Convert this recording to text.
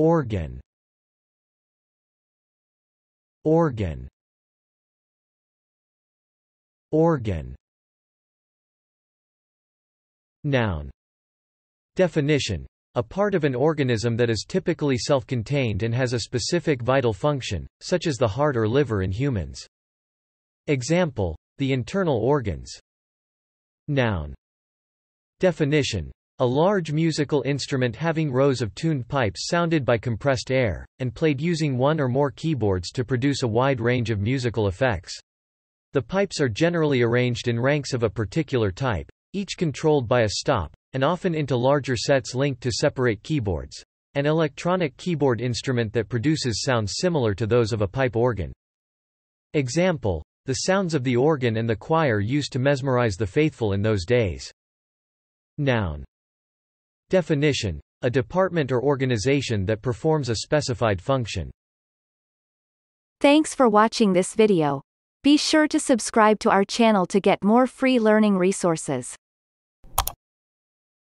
Organ Organ Organ Noun Definition a part of an organism that is typically self-contained and has a specific vital function, such as the heart or liver in humans. Example, the internal organs. Noun. Definition, a large musical instrument having rows of tuned pipes sounded by compressed air, and played using one or more keyboards to produce a wide range of musical effects. The pipes are generally arranged in ranks of a particular type, each controlled by a stop, and often into larger sets linked to separate keyboards. An electronic keyboard instrument that produces sounds similar to those of a pipe organ. Example, the sounds of the organ and the choir used to mesmerize the faithful in those days. Noun Definition. A department or organization that performs a specified function. Thanks for watching this video. Be sure to subscribe to our channel to get more free learning resources.